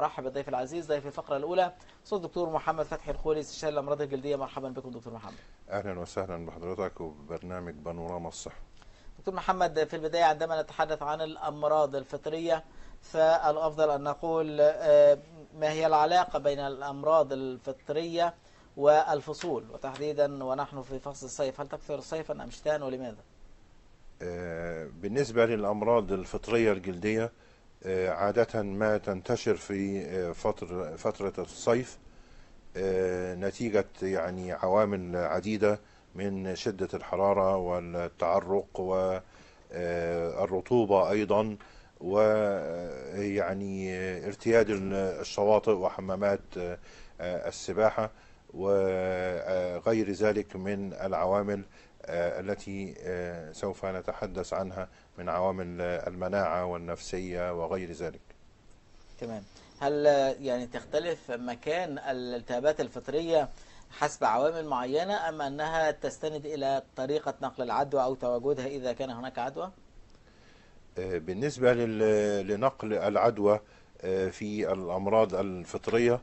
برحب بالضيف العزيز ضيف الفقرة الأولى صوت الدكتور محمد فتحي الخولي استشاري الأمراض الجلدية مرحبا بكم دكتور محمد أهلا وسهلا بحضرتك وبرنامج بانوراما الصحة دكتور محمد في البداية عندما نتحدث عن الأمراض الفطرية فالأفضل أن نقول آه، ما هي العلاقة بين الأمراض الفطرية والفصول وتحديدا ونحن في فصل الصيف هل تكثر صيفا أم شتاء ولماذا؟ آه، بالنسبة للأمراض الفطرية الجلدية آه، عادة ما تنتشر في آه، فترة, فترة الصيف آه، نتيجة يعني عوامل عديدة من شدة الحرارة والتعرق والرطوبة أيضا ويعني ارتياد الشواطئ وحمامات السباحة و غير ذلك من العوامل آه، التي آه، سوف نتحدث عنها من عوامل آه، المناعة والنفسية وغير ذلك تمام هل يعني تختلف مكان الالتهابات الفطرية حسب عوامل معينة أم أنها تستند إلى طريقة نقل العدوى أو تواجدها إذا كان هناك عدوى؟ بالنسبة لنقل العدوى في الأمراض الفطرية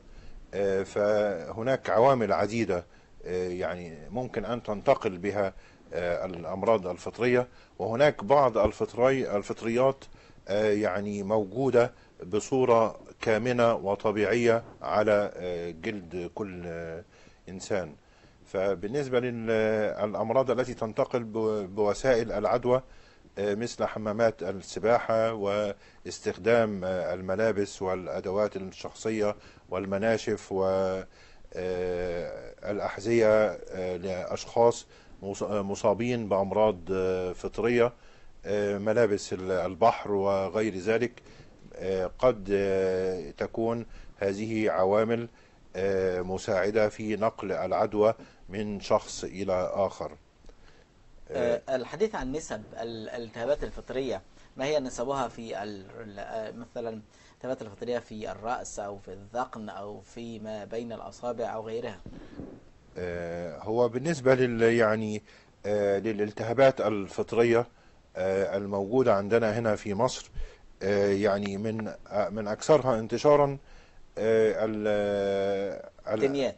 فهناك عوامل عديدة آه، يعني ممكن أن تنتقل بها آه، الأمراض الفطرية وهناك بعض الفطري الفطريات آه، يعني موجودة بصورة كامنة وطبيعية على جلد كل إنسان فبالنسبة للأمراض التي تنتقل بوسائل العدوى مثل حمامات السباحة واستخدام الملابس والأدوات الشخصية والمناشف و آه، الأحذية آه، لأشخاص آه، مصابين بأمراض فطرية ملابس البحر وغير ذلك قد تكون هذه عوامل مساعدة في نقل العدوى من شخص إلى آخر الحديث عن نسب الالتهابات الفطرية ما هي نسبها في مثلا التهابات الفطرية في الرأس أو في الذقن أو في ما بين الأصابع أو غيرها آه، هو بالنسبة لل يعني آه، للالتهابات الفطرية آه، الموجودة عندنا هنا في مصر يعني من من أكثرها انتشارا التنيات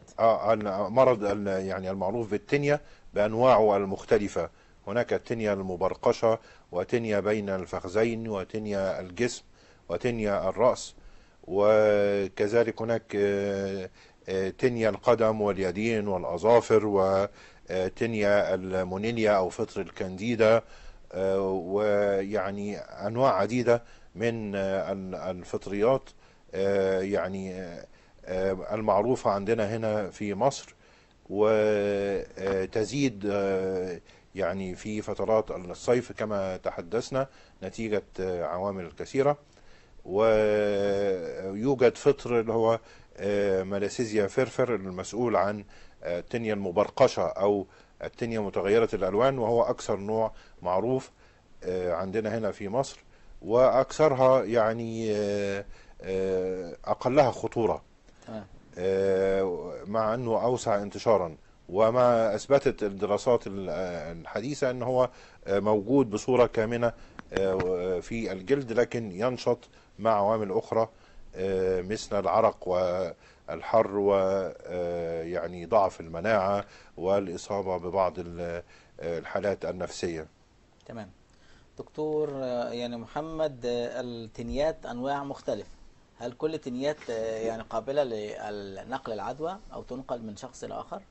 مرض يعني المعروف بالتنية بأنواعه المختلفة هناك التنية المبرقشة وتنية بين الفخذين وتنية الجسم وتنيا الرأس وكذلك هناك آه، آه، تنيا القدم واليدين والأظافر وتنيا المونيليا أو فطر الكنديدا آه، ويعني أنواع عديدة من الفطريات يعني المعروفة عندنا هنا في مصر وتزيد يعني في فترات الصيف كما تحدثنا نتيجة عوامل كثيرة ويوجد فطر اللي هو آه، مالاسيزيا فرفر المسؤول عن آه، التنية المبرقشة أو التنية متغيرة الألوان وهو أكثر نوع معروف آه، عندنا هنا في مصر وأكثرها يعني أقلها خطورة مع أنه أوسع انتشارا وما أثبتت الدراسات الحديثة ان هو موجود بصورة كامنة في الجلد لكن ينشط مع عوامل أخرى آه، مثل العرق والحر ويعني آه، ضعف المناعة والإصابة ببعض آه، الحالات النفسية تمام دكتور يعني محمد التنيات أنواع مختلفة هل كل تنيات يعني قابلة لنقل العدوى أو تنقل من شخص لآخر؟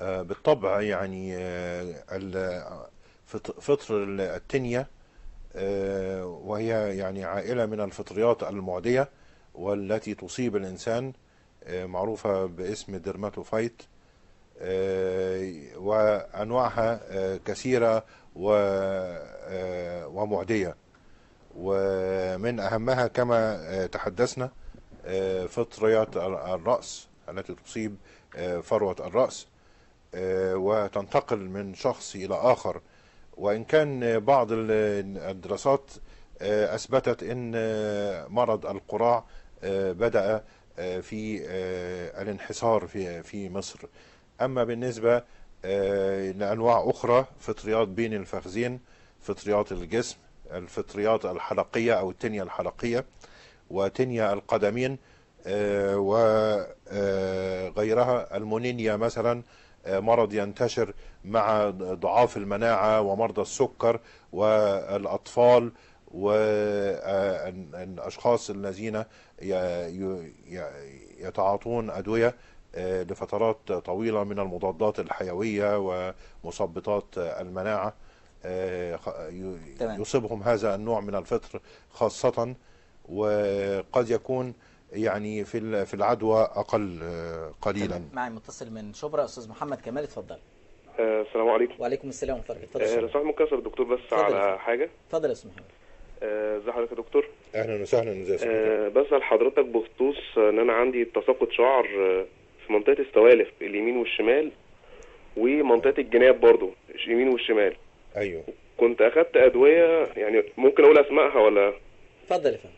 بالطبع يعني فطر التنية آه، وهي يعني عائلة من الفطريات المعدية والتي تصيب الإنسان آه، معروفة باسم درماتوفايت آه، وأنواعها كثيرة ومعدية ومن أهمها كما تحدثنا فطرية الرأس التي تصيب فروة الرأس وتنتقل من شخص إلى آخر وإن كان بعض الدراسات آه، أثبتت أن آه، مرض القراع آه، بدأ في الانحسار في في مصر أما بالنسبة لأنواع أخرى فطريات بين الفخذين فطريات الجسم الفطريات الحلقية أو التنية الحلقية وتنية القدمين وغيرها المونينيا مثلا مرض ينتشر مع ضعاف المناعة ومرضى السكر والأطفال والأشخاص الذين يتعاطون أدوية آه، لفترات طويلة من المضادات الحيوية ومثبطات المناعة آه، يصيبهم هذا النوع من الفطر خاصة وقد يكون يعني في في العدوى اقل آه، قليلا معي متصل من شبرا استاذ محمد كمال اتفضل آه، السلام عليكم وعليكم السلام ورحمه الله آه، اتفضل لو سمحت ممكن اسال الدكتور بس على حاجه اتفضل يا استاذ محمد ازي حضرتك يا دكتور اهلا وسهلا ازي أه بسال حضرتك بخصوص ان انا عندي تساقط شعر في منطقه السوالف اليمين والشمال ومنطقه الجناب برضو اليمين والشمال ايوه كنت اخذت ادويه يعني ممكن اقول اسمائها ولا اتفضل يا فندم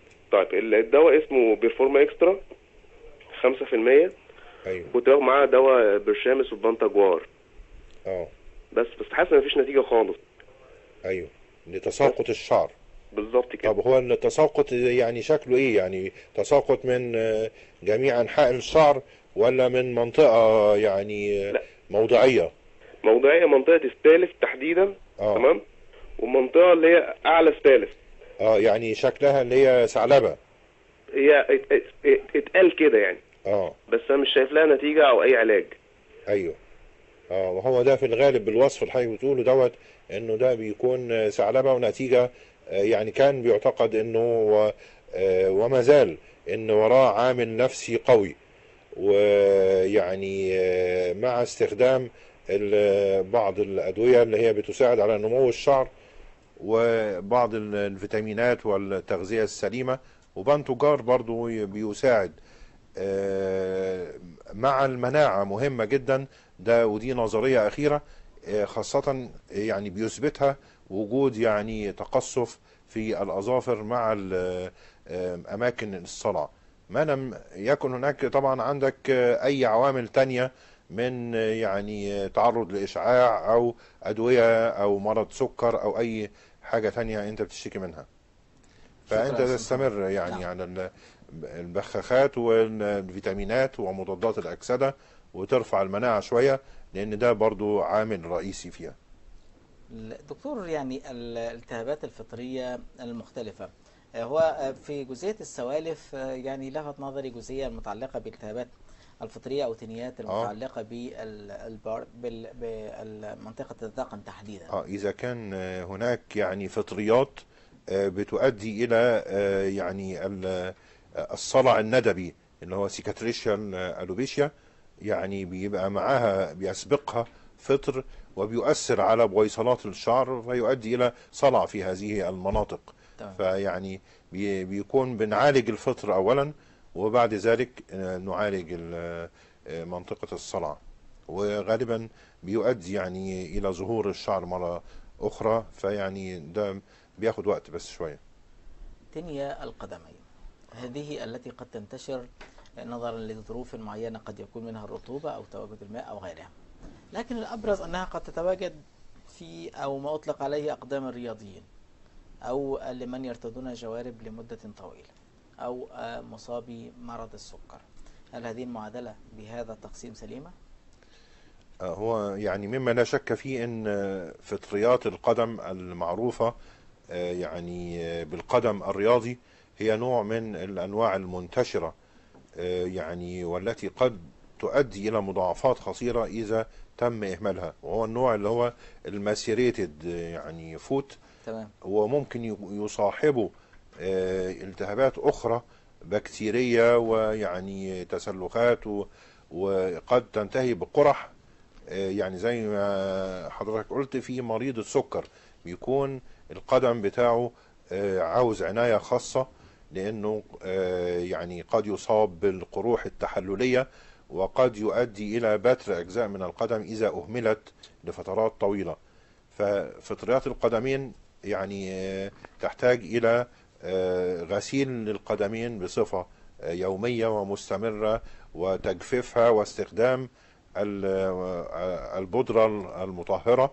طيب الدواء اسمه بيرفورما اكسترا 5% ايوه كنت باخد معاه دواء برشامس وبانتاجوار اه بس بس حاسس ان مفيش نتيجه خالص ايوه لتساقط الشعر بالظبط كده طب هو التساقط يعني شكله ايه يعني تساقط من آه، جميع انحاء الشعر ولا من منطقه يعني لا. موضعيه موضعيه منطقه الثالث تحديدا أوه. تمام والمنطقه اللي هي اعلى الثالث اه يعني شكلها ان هي ثعلبه هي اتقال كده يعني اه بس انا مش شايف لها نتيجه او اي علاج ايوه اه وهو ده في الغالب بالوصف اللي حضرتك بتقوله دوت انه ده بيكون ثعلبه ونتيجه آه، يعني كان بيعتقد انه آه، وما زال ان وراه عامل نفسي قوي ويعني آه، مع استخدام بعض الادويه اللي هي بتساعد على نمو الشعر وبعض الفيتامينات والتغذية السليمة وبانتوجار برضو بيساعد آه، مع المناعة مهمة جدا ده ودي نظرية أخيرة آه، خاصة يعني بيثبتها وجود يعني تقصف في الأظافر مع آه، أماكن الصلاة ما لم يكن هناك طبعا عندك أي عوامل تانية من يعني تعرض لإشعاع أو أدوية أو مرض سكر أو أي حاجة تانية أنت بتشتكي منها فأنت تستمر يعني نعم. على البخاخات والفيتامينات ومضادات الأكسدة وترفع المناعة شوية لأن ده برضو عامل رئيسي فيها دكتور يعني الالتهابات الفطرية المختلفة هو في جزئية السوالف يعني لفت نظري جزئية متعلقة بالتهابات الفطريه او تنيات آه. المتعلقه بالبار بمنطقه الذقن تحديدا اه اذا كان آه، هناك يعني فطريات آه، بتؤدي الى يعني الصلع الندبي اللي هو سيكاتريشال الوبيشيا يعني بيبقى معاها بيسبقها فطر وبيؤثر على بويصلات الشعر فيؤدي الى صلع في هذه المناطق طيب. فيعني بيكون بنعالج الفطر اولا وبعد ذلك نعالج منطقة الصلع وغالبا بيؤدي يعني إلى ظهور الشعر مرة أخرى فيعني ده بياخد وقت بس شوية تنيا القدمين هذه التي قد تنتشر نظرا لظروف معينة قد يكون منها الرطوبة أو تواجد الماء أو غيرها لكن الأبرز أنها قد تتواجد في أو ما أطلق عليه أقدام الرياضيين أو لمن يرتدون جوارب لمدة طويلة أو مصابي مرض السكر هل هذه المعادلة بهذا التقسيم سليمة؟ آه، هو يعني مما لا شك فيه أن فطريات القدم المعروفة آه، يعني آه، بالقدم الرياضي هي نوع من الأنواع المنتشرة يعني والتي قد تؤدي إلى مضاعفات خطيرة إذا تم إهمالها وهو النوع اللي هو الماسيريتد يعني فوت تمام. وممكن يصاحبه آه، التهابات أخرى بكتيرية ويعني تسلخات وقد تنتهي بقرح آه، يعني زي ما حضرتك قلت في مريض السكر بيكون القدم بتاعه آه، عاوز عناية خاصة لأنه يعني قد يصاب بالقروح التحللية وقد يؤدي إلى بتر أجزاء من القدم إذا أهملت لفترات طويلة ففطريات القدمين يعني تحتاج إلى آه، غسيل القدمين بصفة آه، يومية ومستمرة وتجفيفها واستخدام آه، البودرة المطهرة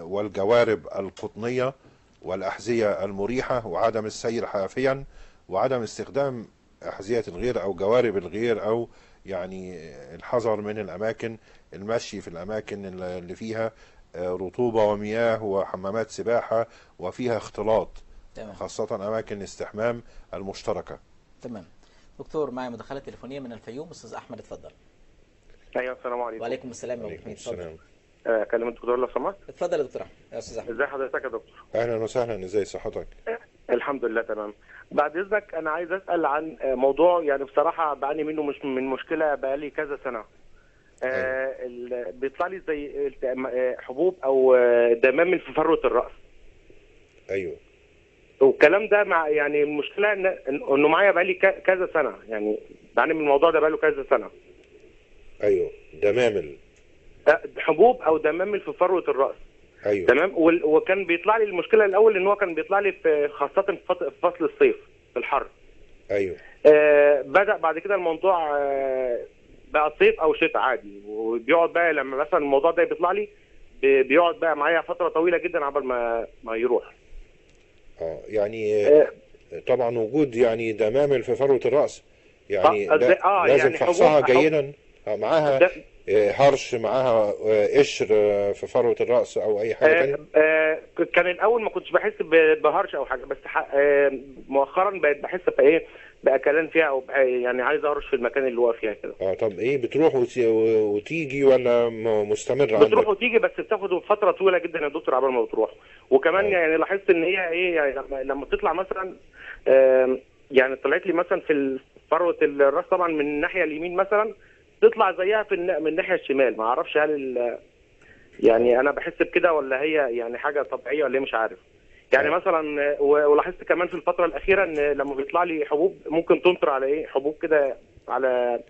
والجوارب القطنية والأحذية المريحة وعدم السير حافيا وعدم استخدام أحذية الغير أو جوارب الغير أو يعني الحذر من الأماكن المشي في الأماكن اللي فيها رطوبة ومياه وحمامات سباحة وفيها اختلاط تمام. خاصة أماكن الاستحمام المشتركة تمام دكتور معي مداخلة تليفونية من الفيوم أستاذ أحمد اتفضل أيوة السلام عليكم وعليكم السلام يا آه، الله اتفضل أكلم الدكتور لو سمحت اتفضل يا دكتور أحمد يا أستاذ أحمد إزي حضرتك يا دكتور أهلا وسهلا إزي صحتك آه، الحمد لله تمام بعد إذنك أنا عايز أسأل عن آه، موضوع يعني بصراحة بعاني منه مش من مشكلة بقالي كذا سنة أيوة. بيطلع لي زي حبوب او دمام في فروه الراس ايوه والكلام ده مع يعني المشكله إن انه معايا بقالي كذا سنه يعني بعاني من الموضوع ده بقاله كذا سنه ايوه دمامل حبوب او دمامل في فروه الراس ايوه تمام وكان بيطلع لي المشكله الاول ان هو كان بيطلع لي في خاصه في فصل الصيف في الحر ايوه آه بدا بعد كده الموضوع آه بقى صيف او شتاء عادي وبيقعد بقى لما مثلا الموضوع ده بيطلع لي بيقعد بقى معايا فتره طويله جدا عبال ما ما يروح اه يعني إيه. طبعا وجود يعني دمامل في فروه الراس يعني آه، ده آه، لازم يعني فحصها جيدا آه، معاها إيه، هرش معاها قشر في فروه الراس او اي حاجه ثانيه إيه، آه كان الاول ما كنتش بحس بهرش او حاجه بس مؤخرا بقيت بحس بايه باكلان فيها او يعني عايز اهرش في المكان اللي هو فيها كده اه طب ايه بتروح وتيجي ولا مستمر عندك؟ بتروح وتيجي بس بتاخد فتره طويله جدا يا دكتور عبال ما بتروح وكمان آه. يعني لاحظت ان هي ايه يعني لما تطلع بتطلع مثلا يعني طلعت لي مثلا في فروه الراس طبعا من الناحيه اليمين مثلا تطلع زيها في من الناحيه الشمال ما اعرفش هل يعني انا بحس بكده ولا هي يعني حاجه طبيعيه ولا إيه، مش عارف يعني مثلا ولاحظت كمان في الفتره الاخيره ان لما بيطلع لي حبوب ممكن تنطر على ايه حبوب كده على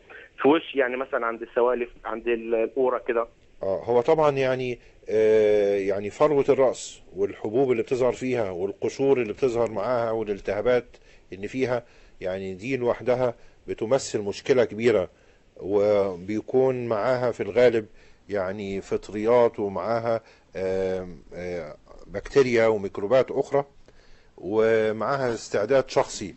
في وش يعني مثلا عند السوالف عند القوره كده اه هو طبعا يعني آه، يعني فروه الراس والحبوب اللي بتظهر فيها والقشور اللي بتظهر معاها والالتهابات اللي فيها يعني دي لوحدها بتمثل مشكله كبيره وبيكون معاها في الغالب يعني فطريات ومعاها بكتيريا وميكروبات أخرى ومعها استعداد شخصي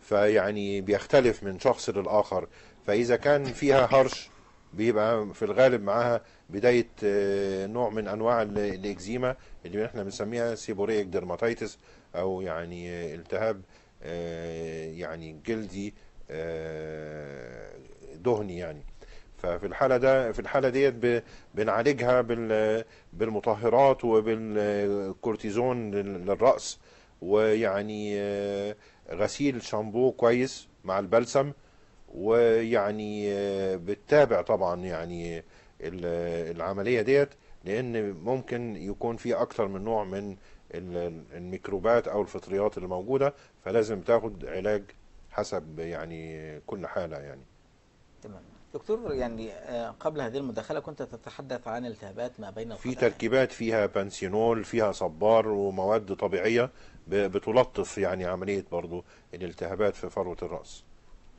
فيعني بيختلف من شخص للآخر فإذا كان فيها هرش بيبقى في الغالب معاها بداية آه، نوع من أنواع الإكزيما اللي احنا بنسميها سيبوريك ديرماتيتس أو يعني آه، التهاب آه، يعني جلدي دهني يعني ففي الحاله ده في الحاله ديت بنعالجها بالمطهرات وبالكورتيزون للراس ويعني آه، غسيل شامبو كويس مع البلسم ويعني آه، بتتابع طبعا يعني العمليه ديت لان ممكن يكون في اكثر من نوع من الميكروبات او الفطريات اللي موجوده فلازم تاخد علاج حسب يعني كل حاله يعني تمام دكتور يعني آه، قبل هذه المداخله كنت تتحدث عن التهابات ما بين في تركيبات فيها بنسينول فيها صبار ومواد طبيعيه بتلطف يعني عمليه برضو الالتهابات في فروه الراس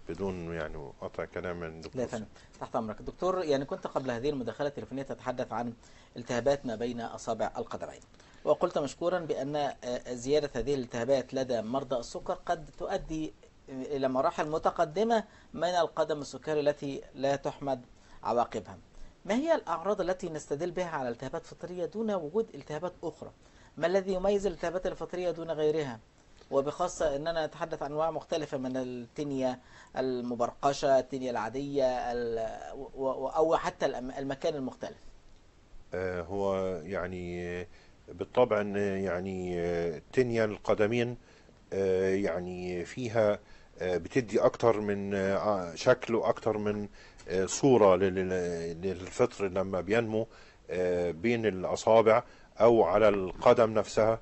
بدون يعني قطع كلام الدكتور لا تحت امرك دكتور يعني كنت قبل هذه المداخله التليفونيه تتحدث عن التهابات ما بين اصابع القدمين وقلت مشكورا بان آه، زياده هذه الالتهابات لدى مرضى السكر قد تؤدي إلى مراحل متقدمة من القدم السكري التي لا تحمد عواقبها ما هي الأعراض التي نستدل بها على التهابات فطرية دون وجود التهابات أخرى ما الذي يميز الالتهابات الفطرية دون غيرها وبخاصة أننا نتحدث عن أنواع مختلفة من التنيه المبرقشة التنيه العادية أو حتى المكان المختلف آه، هو يعني بالطبع ان يعني آه، تنيه القدمين آه، يعني فيها آه، بتدي اكتر من آه، آه، شكل واكتر من صورة للفطر لما بينمو بين الاصابع او على القدم نفسها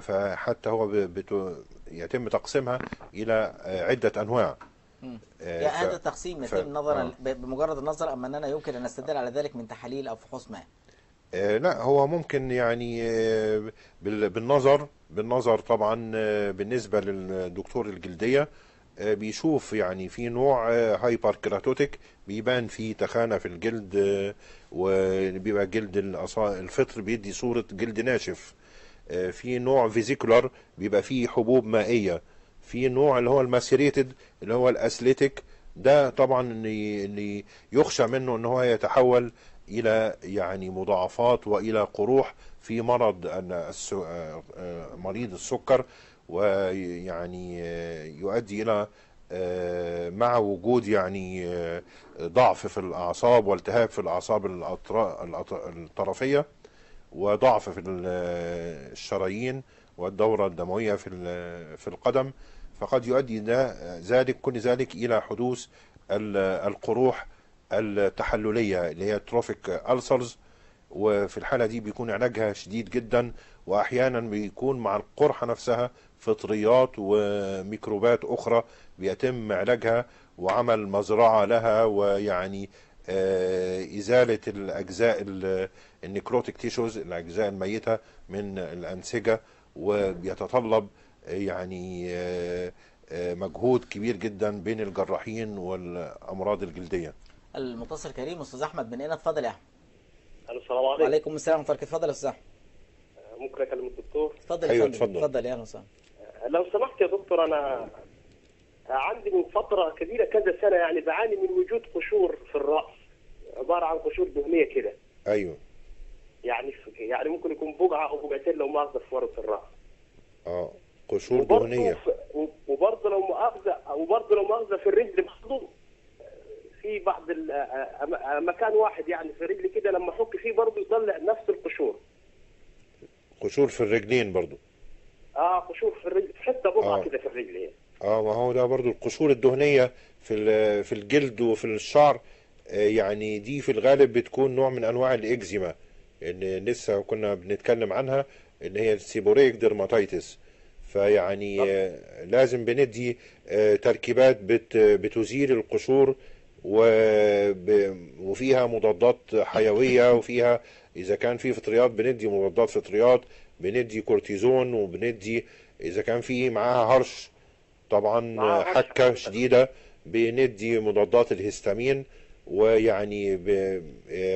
فحتى هو يتم تقسيمها الى عدة انواع يعني هذا التقسيم يتم ف... نظرا آه. بمجرد النظر اما اننا يمكن ان نستدل على ذلك من تحاليل او فحوص ما لا هو ممكن يعني بالنظر بالنظر طبعا آه، بالنسبة للدكتور الجلدية آه، بيشوف يعني في نوع هايبر آه، كراتوتيك بيبان فيه تخانة في الجلد وبيبقى جلد الفطر بيدي صورة جلد ناشف في نوع فيزيكولار بيبقى فيه حبوب مائية في نوع اللي هو الماسيريتد اللي هو الاسليتيك ده طبعا اللي يخشى منه ان هو يتحول الى يعني مضاعفات والى قروح في مرض ان آه، مريض السكر ويعني آه، يؤدي الى آه، مع وجود يعني ضعف في الاعصاب والتهاب في الاعصاب الطرفيه وضعف في الشرايين والدوره الدمويه في في القدم فقد يؤدي ذلك كل ذلك الى حدوث القروح التحلليه اللي هي تروفيك ألسرز وفي الحالة دي بيكون علاجها شديد جدا وأحيانا بيكون مع القرحة نفسها فطريات وميكروبات أخرى بيتم علاجها وعمل مزرعة لها ويعني آه، إزالة الأجزاء النيكروتيك تيشوز الأجزاء الميتة من الأنسجة وبيتطلب يعني آه، آه، مجهود كبير جدا بين الجراحين والأمراض الجلدية المتصل كريم أستاذ أحمد من إنا تفضل يا أحمد السلام عليكم وعليكم السلام ورحمه الله اتفضل يا استاذ أه، ممكن اكلم الدكتور اتفضل ايوه اتفضل اتفضل يا استاذ أه، لو سمحت يا دكتور انا عندي من فتره كبيره كذا سنه يعني بعاني من وجود قشور في الراس عباره عن قشور دهنيه كده ايوه يعني يعني ممكن يكون بقعه او بقعتين لو مؤاخذه في ورث الراس اه قشور دهنيه وبرضه لو مؤاخذه وبرضه لو مؤاخذه في الرجل برضه في بعض مكان واحد يعني في رجلي كده لما احك فيه برضه يطلع نفس القشور قشور في الرجلين برضه اه قشور في الرجل في حته بقعه آه. كده في الرجل يعني. اه ما هو ده برضه القشور الدهنيه في في الجلد وفي الشعر آه، يعني دي في الغالب بتكون نوع من انواع الاكزيما ان لسه كنا بنتكلم عنها ان هي السيبوريك ديرماتيتس فيعني آه، لازم بندي آه، تركيبات بتزيل القشور وفيها مضادات حيوية وفيها إذا كان في فطريات بندي مضادات فطريات بندي كورتيزون وبندي إذا كان في معاها هرش طبعا حكة شديدة بندي مضادات الهستامين ويعني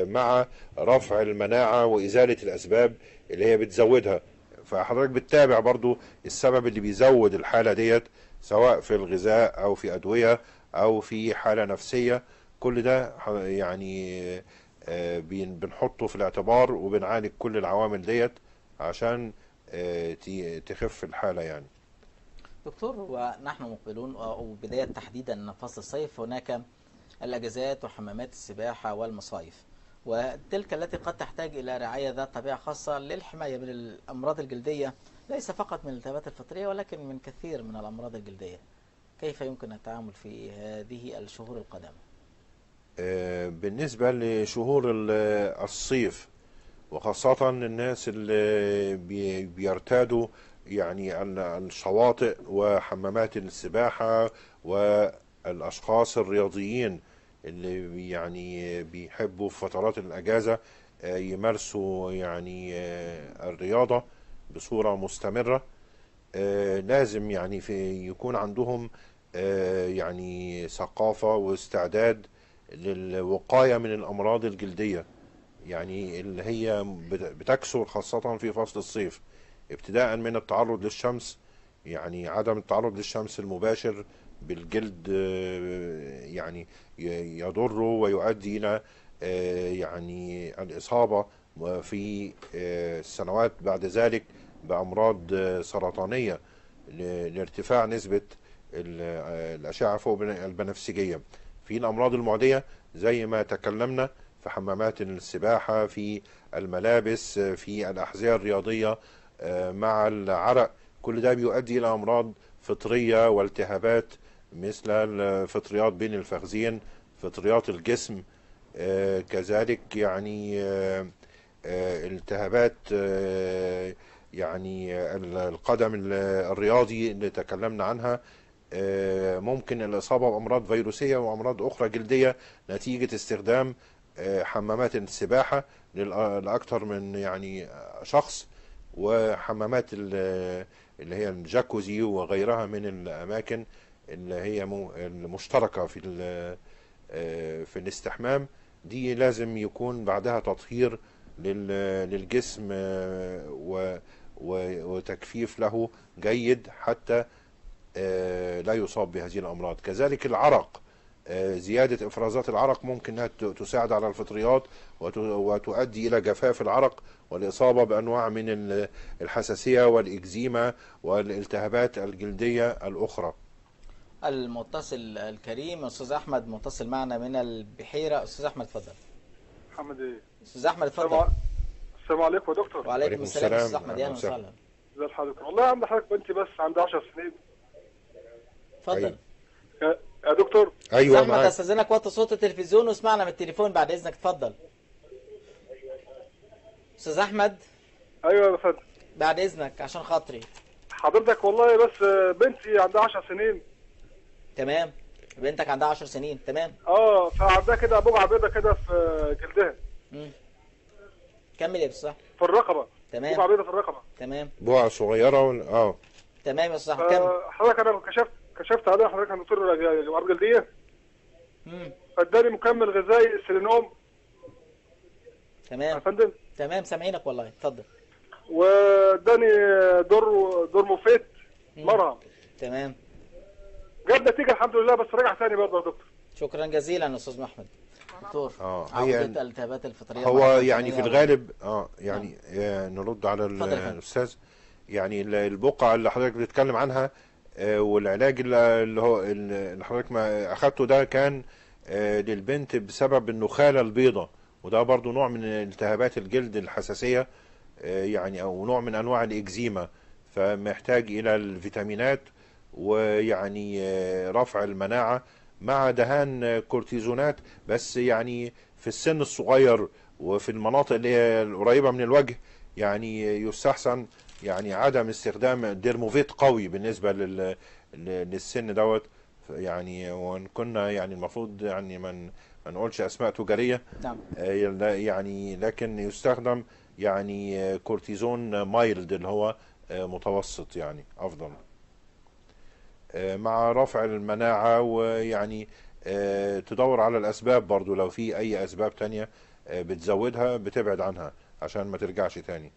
مع رفع المناعة وإزالة الأسباب اللي هي بتزودها فحضرتك بتتابع برضو السبب اللي بيزود الحالة ديت سواء في الغذاء أو في أدوية او في حالة نفسية كل ده يعني آه، بنحطه في الاعتبار وبنعالج كل العوامل ديت عشان آه، تخف الحالة يعني دكتور ونحن مقبلون آه، وبداية تحديدا فصل الصيف هناك الأجازات وحمامات السباحة والمصايف وتلك التي قد تحتاج إلى رعاية ذات طبيعة خاصة للحماية من الأمراض الجلدية ليس فقط من الالتهابات الفطرية ولكن من كثير من الأمراض الجلدية كيف يمكن التعامل في هذه الشهور القادمة؟ آه، بالنسبة لشهور الصيف وخاصة الناس اللي بيرتادوا يعني الشواطئ وحمامات السباحة والأشخاص الرياضيين اللي يعني بيحبوا في فترات الأجازة آه، يمارسوا يعني آه، الرياضة بصورة مستمرة لازم يعني في يكون عندهم آه، يعني ثقافة واستعداد للوقاية من الأمراض الجلدية يعني اللي هي بتكسر خاصة في فصل الصيف ابتداء من التعرض للشمس يعني عدم التعرض للشمس المباشر بالجلد آه، يعني يضره ويؤدي إلى آه، يعني الإصابة في السنوات بعد ذلك بأمراض سرطانية لارتفاع نسبة الأشعة فوق البنفسجية في الأمراض المعدية زي ما تكلمنا في حمامات السباحة في الملابس في الأحذية الرياضية آه، مع العرق كل ده بيؤدي إلى أمراض فطرية والتهابات مثل الفطريات بين الفخذين فطريات الجسم آه، كذلك يعني آه، التهابات يعني القدم الرياضي اللي تكلمنا عنها آه، ممكن الاصابه بامراض فيروسيه وامراض اخرى جلديه نتيجه استخدام آه، حمامات السباحه لاكثر من يعني شخص وحمامات اللي هي الجاكوزي وغيرها من الاماكن اللي هي المشتركه في آه، في الاستحمام دي لازم يكون بعدها تطهير للجسم وتكفيف له جيد حتى آه، لا يصاب بهذه الأمراض كذلك العرق آه، زيادة إفرازات العرق ممكن أنها تساعد على الفطريات وتؤدي إلى جفاف العرق والإصابة بأنواع من الحساسية والإكزيما والالتهابات الجلدية الأخرى المتصل الكريم أستاذ أحمد متصل معنا من البحيرة أستاذ أحمد اتفضل محمد إيه أستاذ أحمد اتفضل السلام عليكم يا دكتور وعليكم السلام أستاذ أحمد أهلا وسهلا ازي حضرتك والله يا حضرتك بنتي بس عندها 10 سنين اتفضل طيب. يا دكتور ايوه زحمه استاذنك وطي صوت التلفزيون واسمعنا من التليفون بعد اذنك اتفضل استاذ احمد ايوه يا فندم بعد اذنك عشان خاطري حضرتك والله بس آه، بنتي عندها 10 سنين تمام بنتك عندها 10 سنين تمام اه فعندها كده بقعه بيضه كده في جلدها كمل يا صح في الرقبه تمام بقعه بيضه في الرقبه تمام بقعه صغيره و... اه تمام يا صاحبي آه، كمل حضرتك انا كشفت كشفت عليها حضرتك عند دكتور جلديه يعني الجلديه اداني مكمل غذائي السيلينوم تمام يا فندم تمام سامعينك والله اتفضل واداني دور دور موفيت مرهم تمام جاب نتيجه الحمد لله بس راجع ثاني برضه يا دكتور شكرا جزيلا يا استاذ محمد دكتور اه هي الالتهابات يعني الفطريه هو يعني في الغالب اه يعني نعم. آه نرد على الاستاذ يعني البقعه اللي حضرتك بتتكلم عنها آه، والعلاج اللي هو اللي حضرتك ما اخدته ده كان آه، للبنت بسبب النخاله البيضاء وده برضو نوع من التهابات الجلد الحساسيه آه، يعني او نوع من انواع الاكزيما فمحتاج الى الفيتامينات ويعني رفع المناعه مع دهان كورتيزونات بس يعني في السن الصغير وفي المناطق اللي هي القريبه من الوجه يعني يستحسن يعني عدم استخدام ديرموفيت قوي بالنسبه لل للسن دوت يعني وان كنا يعني المفروض يعني من ما نقولش اسماء تجاريه نعم آه، يعني لكن يستخدم يعني كورتيزون مايلد اللي هو آه، متوسط يعني افضل آه، مع رفع المناعه ويعني تدور على الاسباب برضو لو في اي اسباب تانية بتزودها بتبعد عنها عشان ما ترجعش تاني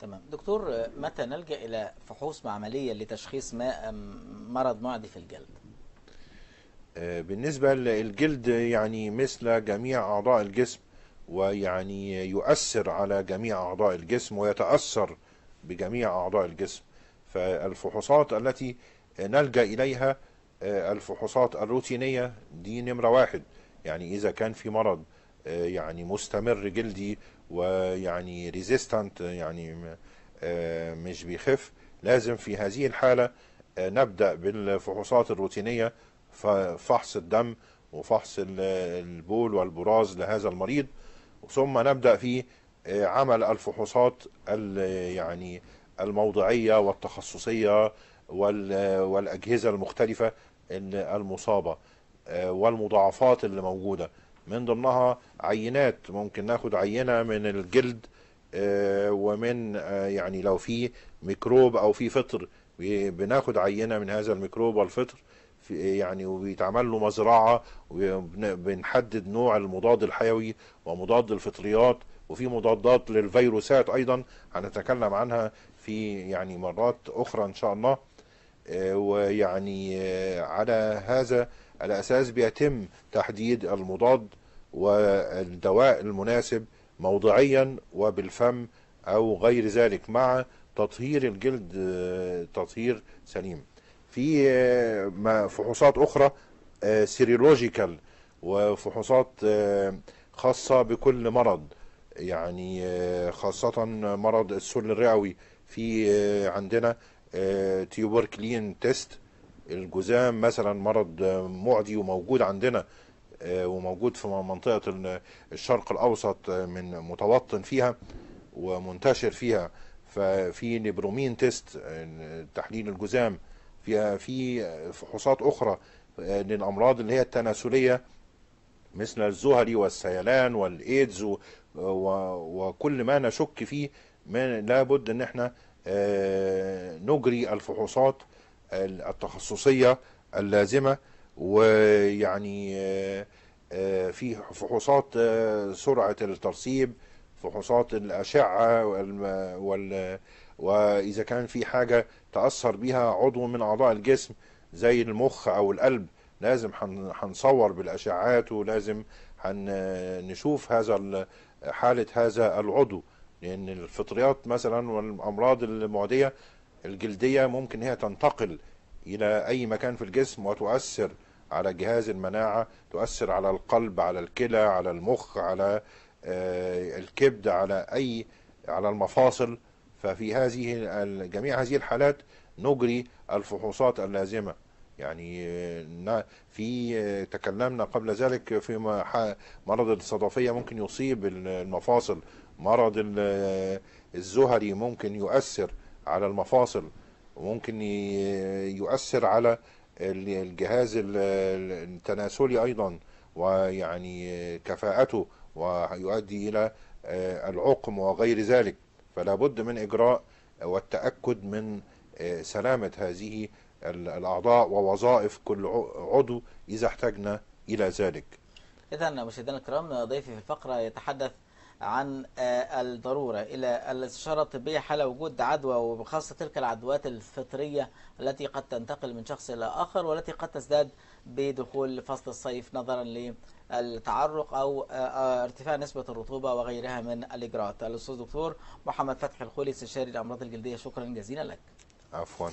تمام دكتور متى نلجأ إلى فحوص معملية لتشخيص ما مرض معدي في الجلد آه، بالنسبة للجلد يعني مثل جميع أعضاء الجسم ويعني يؤثر على جميع أعضاء الجسم ويتأثر بجميع أعضاء الجسم فالفحوصات التي نلجأ إليها آه، الفحوصات الروتينية دي نمرة واحد يعني إذا كان في مرض آه، يعني مستمر جلدي ويعني ريزيستنت يعني آه، مش بيخف لازم في هذه الحالة آه، نبدأ بالفحوصات الروتينية فحص الدم وفحص البول والبراز لهذا المريض ثم نبدأ في آه، عمل الفحوصات يعني الموضعية والتخصصية والأجهزة المختلفة المصابة والمضاعفات اللي موجودة من ضمنها عينات ممكن ناخد عينة من الجلد آه، ومن آه، يعني لو في ميكروب او في فطر بناخد عينة من هذا الميكروب والفطر يعني وبيتعمل له مزرعة وبنحدد نوع المضاد الحيوي ومضاد الفطريات وفي مضادات للفيروسات ايضا هنتكلم عنها في يعني مرات اخرى ان شاء الله آه، ويعني على هذا على أساس بيتم تحديد المضاد والدواء المناسب موضعيا وبالفم أو غير ذلك مع تطهير الجلد تطهير سليم في فحوصات أخرى آه، سيرولوجيكال وفحوصات آه، خاصة بكل مرض يعني آه، خاصة مرض السل الرئوي في عندنا تيوبركلين تيست الجزام مثلا مرض معدي وموجود عندنا آه، وموجود في منطقة الشرق الأوسط آه، من متوطن فيها ومنتشر فيها ففي نبرومين تيست آه، تحليل الجزام فيها في فحوصات أخرى للأمراض اللي هي التناسلية مثل الزهري والسيلان والإيدز وكل ما نشك فيه لابد ان احنا نجري الفحوصات التخصصية اللازمة ويعني آه، آه، في فحوصات آه، سرعة الترسيب فحوصات الأشعة وال وإذا كان في حاجة تأثر بها عضو من أعضاء الجسم زي المخ أو القلب لازم هنصور بالأشعات ولازم هنشوف هذا حالة هذا العضو لأن الفطريات مثلا والأمراض المعدية الجلدية ممكن هي تنتقل إلى أي مكان في الجسم وتؤثر على جهاز المناعة تؤثر على القلب على الكلى على المخ على آه، الكبد على أي على المفاصل ففي هذه جميع هذه الحالات نجري الفحوصات اللازمة يعني آه، في آه، تكلمنا قبل ذلك في مرض الصدفية ممكن يصيب المفاصل مرض الزهري ممكن يؤثر على المفاصل وممكن يؤثر على الجهاز التناسلي أيضا ويعني كفاءته ويؤدي إلى آه، العقم وغير ذلك فلا بد من إجراء والتأكد من آه، سلامة هذه الأعضاء ووظائف كل عضو إذا احتاجنا إلى ذلك إذا مشاهدينا الكرام ضيفي في الفقرة يتحدث عن آه، الضرورة إلى الاستشارة الطبية حال وجود عدوى وبخاصة تلك العدوات الفطرية التي قد تنتقل من شخص إلى آخر والتي قد تزداد بدخول فصل الصيف نظرا للتعرق أو آه، آه، ارتفاع نسبة الرطوبة وغيرها من الإجراءات الأستاذ دكتور محمد فتحي الخولي استشاري الأمراض الجلدية شكرا جزيلا لك عفوا